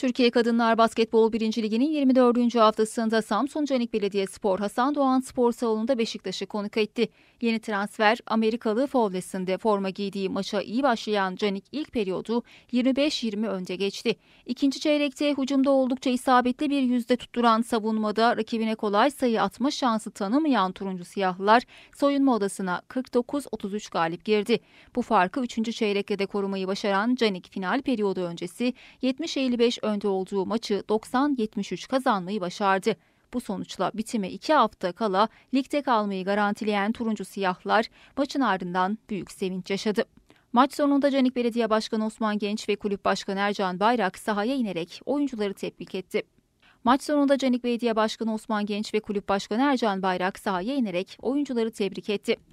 Türkiye Kadınlar Basketbol 1. Ligi'nin 24. haftasında Samsun Canik Belediye Spor Hasan Doğan Spor Salonu'nda Beşiktaş'ı konuk etti. Yeni transfer Amerikalı Fowles'in forma giydiği maça iyi başlayan Canik ilk periyodu 25-20 önce geçti. İkinci çeyrekte hücumda oldukça isabetli bir yüzde tutturan savunmada rakibine kolay sayı atma şansı tanımayan turuncu siyahlılar soyunma odasına 49-33 galip girdi. Bu farkı 3. çeyrekte de korumayı başaran Canik final periyodu öncesi 70-55 ön önde olduğu maçı 90-73 kazanmayı başardı. Bu sonuçla bitime 2 hafta kala ligde kalmayı garantileyen turuncu siyahlar maçın ardından büyük sevinç yaşadı. Maç sonunda Canik Belediye Başkanı Osman Genç ve kulüp başkanı Ercan Bayrak sahaya inerek oyuncuları tebrik etti. Maç sonunda Canik Belediye Başkanı Osman Genç ve kulüp başkanı Ercan Bayrak sahaya inerek oyuncuları tebrik etti.